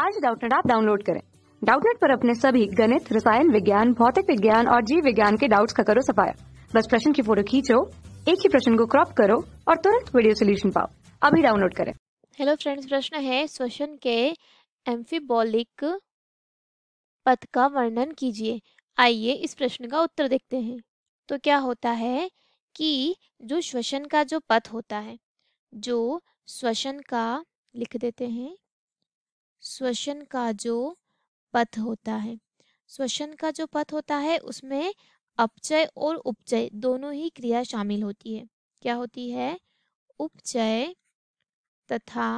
आज डाउटनेट आप डाउनलोड करें डाउटनेट पर अपने सभी गणित रसायन विज्ञान भौतिक विज्ञान और जीव विज्ञान के डाउट्स का करो सफाया बस प्रश्न की फोटो खींचो एक ही प्रश्न को क्रॉप करो और तुरंत वीडियो सोल्यूशन पाओ अभी डाउनलोड करें हेलो फ्रेंड्स प्रश्न है श्वसन के एम्फीबॉलिक पथ का वर्णन कीजिए आइए इस प्रश्न का उत्तर देखते हैं तो क्या होता है कि जो श्वसन का जो पथ होता है जो श्वसन का लिख देते हैं श्वसन का जो पथ होता है श्वसन का जो पथ होता है उसमें अपचय और उपचय दोनों ही क्रिया शामिल होती है क्या होती है उपचय तथा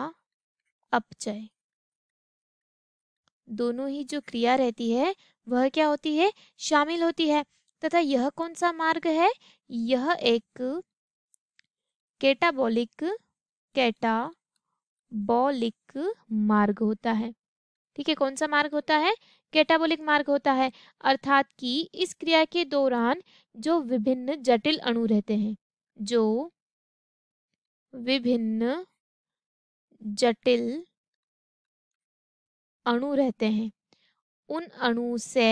अपचय दोनों ही जो क्रिया रहती है वह क्या होती है शामिल होती है तथा यह कौन सा मार्ग है यह एक कैटाबॉलिक कैटा कैटाबोलिक मार्ग होता है ठीक है कौन सा मार्ग होता है कैटाबोलिक मार्ग होता है अर्थात कि इस क्रिया के दौरान जो विभिन्न जटिल अणु रहते हैं जो विभिन्न जटिल अणु रहते हैं उन अणु से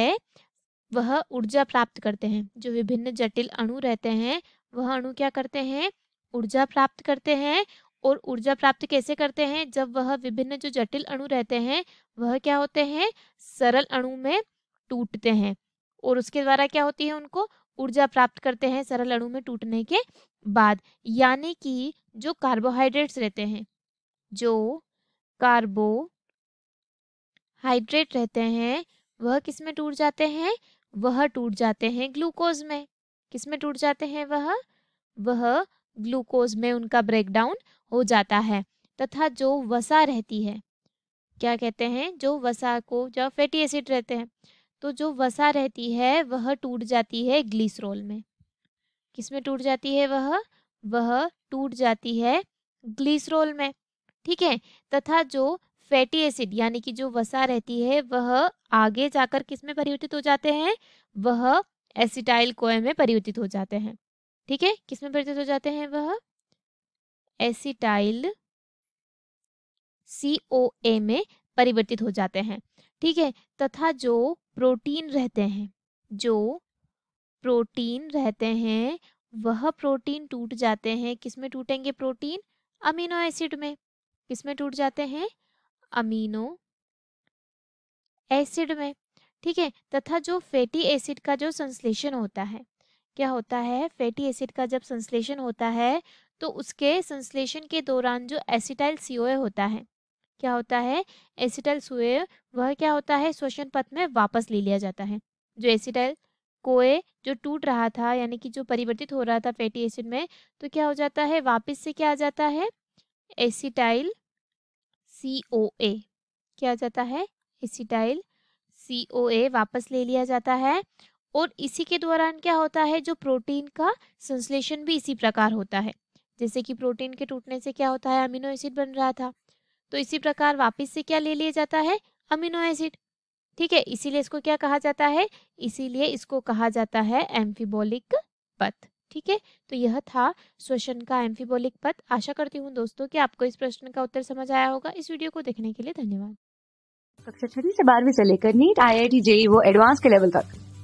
वह ऊर्जा प्राप्त करते हैं जो विभिन्न जटिल अणु रहते हैं वह अणु क्या करते हैं ऊर्जा प्राप्त करते हैं और ऊर्जा प्राप्त कैसे करते हैं जब वह विभिन्न जो जटिल अणु रहते हैं वह क्या होते हैं सरल अणु में टूटते हैं और उसके द्वारा क्या होती है उनको ऊर्जा प्राप्त करते हैं सरल अणु में टूटने के बाद यानी कि जो कार्बोहाइड्रेट्स रहते हैं जो कार्बोहाइड्रेट रहते हैं वह किस में टूट जाते हैं वह टूट जाते हैं ग्लूकोज में किस में टूट जाते हैं वह वह ग्लूकोज में उनका ब्रेकडाउन हो जाता है तथा जो वसा रहती है क्या कहते हैं जो वसा को जब फैटी एसिड रहते हैं तो जो वसा रहती है वह टूट जाती है ग्लिसरोल में किस में टूट जाती है वह वह टूट जाती है ग्लिसरोल में ठीक है तथा जो फैटी एसिड यानी कि जो वसा रहती है वह आगे जाकर किस में परिवर्तित हो जाते हैं वह एसिटाइल कोए में परिवर्तित हो जाते हैं ठीक है किसमें परिवर्तित हो जाते हैं वह एसिटाइल सी ओ ए में परिवर्तित हो जाते हैं ठीक है तथा जो प्रोटीन रहते हैं जो प्रोटीन रहते हैं वह प्रोटीन टूट जाते हैं किसमें टूटेंगे प्रोटीन अमीनो एसिड में किसमें टूट जाते हैं अमीनो एसिड में ठीक है तथा जो फैटी एसिड का जो संश्लेषण होता है क्या होता है फैटी एसिड का जब संश्लेषण होता है तो उसके संश्लेषण के दौरान जो एसिटाइल सी होता है क्या होता है एसिटाइल सोए वह क्या होता है श्वसन पथ में वापस ले लिया जाता है जो एसिटाइल कोए जो टूट रहा था यानी कि जो परिवर्तित हो रहा था फैटी एसिड में तो क्या हो जाता है वापस से क्या आ जाता है एसिटाइल सी क्या ए क्या जाता है एसिटाइल सी ए वापस ले लिया जाता है और इसी के दौरान क्या होता है जो प्रोटीन का संश्लेषण भी इसी प्रकार होता है जैसे कि प्रोटीन के टूटने से क्या होता है अमीनो एसिड बन रहा था तो इसी प्रकार वापस से क्या ले लिया जाता है अमीनो एसिड ठीक है इसीलिए इसको क्या कहा जाता है इसीलिए इसको कहा जाता है एम्फीबोलिक पथ ठीक है तो यह था श्वसन का एम्फीबोलिक पथ आशा करती हूँ दोस्तों की आपको इस प्रश्न का उत्तर समझ आया होगा इस वीडियो को देखने के लिए धन्यवाद कक्षा छठी से बारहवीं से लेकर NEET I I T JEE वो एडवांस के लेवल तक